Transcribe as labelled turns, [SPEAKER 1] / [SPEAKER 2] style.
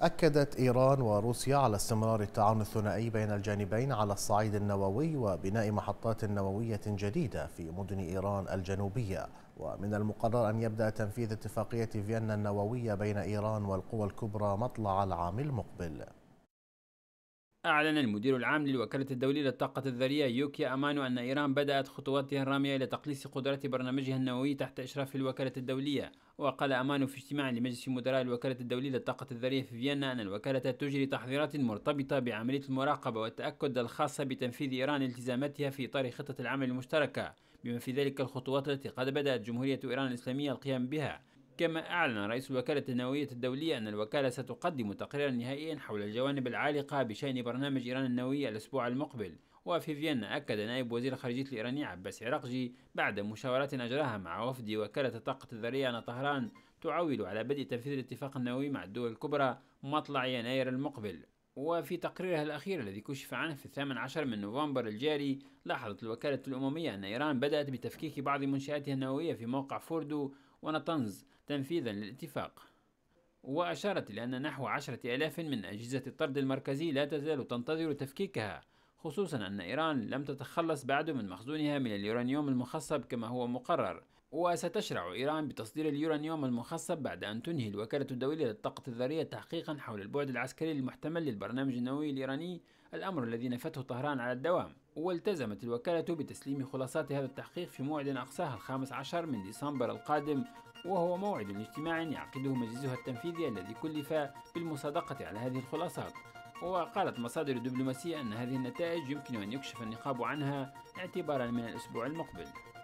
[SPEAKER 1] أكدت إيران وروسيا على استمرار التعاون الثنائي بين الجانبين على الصعيد النووي وبناء محطات نووية جديدة في مدن إيران الجنوبية ومن المقرر أن يبدأ تنفيذ اتفاقية فيينا النووية بين إيران والقوى الكبرى مطلع العام المقبل
[SPEAKER 2] أعلن المدير العام للوكالة الدولية للطاقة الذرية يوكيا أمانو أن إيران بدأت خطواتها الرامية إلى تقليص قدرات برنامجها النووي تحت إشراف الوكالة الدولية وقال أمانو في اجتماع لمجلس مدراء الوكالة الدولية للطاقة الذرية في فيينا أن الوكالة تجري تحضيرات مرتبطة بعملية المراقبة والتأكد الخاصة بتنفيذ إيران التزاماتها في إطار خطة العمل المشتركة بما في ذلك الخطوات التي قد بدأت جمهورية إيران الإسلامية القيام بها كما أعلن رئيس الوكالة النووية الدولية أن الوكالة ستقدم تقريرا نهائيا حول الجوانب العالقة بشأن برنامج إيران النووي الأسبوع المقبل وفي فيينا أكد نائب وزير الخارجية الإيراني عباس عراقجي بعد مشاورات أجراها مع وفد وكالة الطاقة الذرية أن طهران تعول على بدء تنفيذ الاتفاق النووي مع الدول الكبرى مطلع يناير المقبل وفي تقريرها الأخير الذي كشف عنه في الثامن عشر من نوفمبر الجاري لاحظت الوكالة الأممية أن إيران بدأت بتفكيك بعض منشآتها النووية في موقع فوردو ونطنز تنفيذا للاتفاق وأشارت إلى أن نحو عشرة ألاف من أجهزة الطرد المركزي لا تزال تنتظر تفكيكها خصوصا أن إيران لم تتخلص بعد من مخزونها من اليورانيوم المخصب كما هو مقرر وستشرع إيران بتصدير اليورانيوم المخصب بعد أن تنهي الوكالة الدولية للطاقة الذرية تحقيقا حول البعد العسكري المحتمل للبرنامج النووي الإيراني الأمر الذي نفته طهران على الدوام والتزمت الوكالة بتسليم خلاصات هذا التحقيق في موعد أقصاه الخامس عشر من ديسمبر القادم وهو موعد لاجتماع يعقده مجلسها التنفيذي الذي كلف بالمصادقة على هذه الخلاصات وقالت مصادر دبلوماسية أن هذه النتائج يمكن أن يكشف النقاب عنها اعتبارا من الأسبوع المقبل